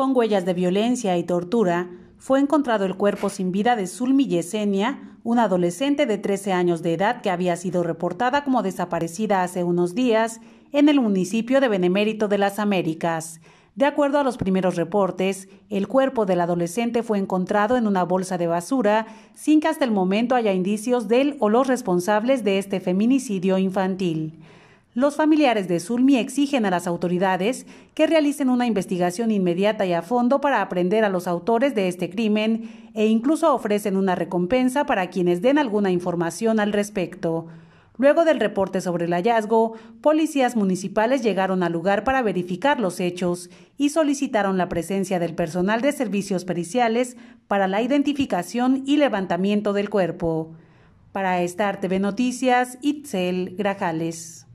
con huellas de violencia y tortura, fue encontrado el cuerpo sin vida de Zulmi Yesenia, una adolescente de 13 años de edad que había sido reportada como desaparecida hace unos días en el municipio de Benemérito de las Américas. De acuerdo a los primeros reportes, el cuerpo del adolescente fue encontrado en una bolsa de basura sin que hasta el momento haya indicios del o los responsables de este feminicidio infantil los familiares de Zulmi exigen a las autoridades que realicen una investigación inmediata y a fondo para aprender a los autores de este crimen e incluso ofrecen una recompensa para quienes den alguna información al respecto. Luego del reporte sobre el hallazgo, policías municipales llegaron al lugar para verificar los hechos y solicitaron la presencia del personal de servicios periciales para la identificación y levantamiento del cuerpo. Para estar TV Noticias, Itzel Grajales.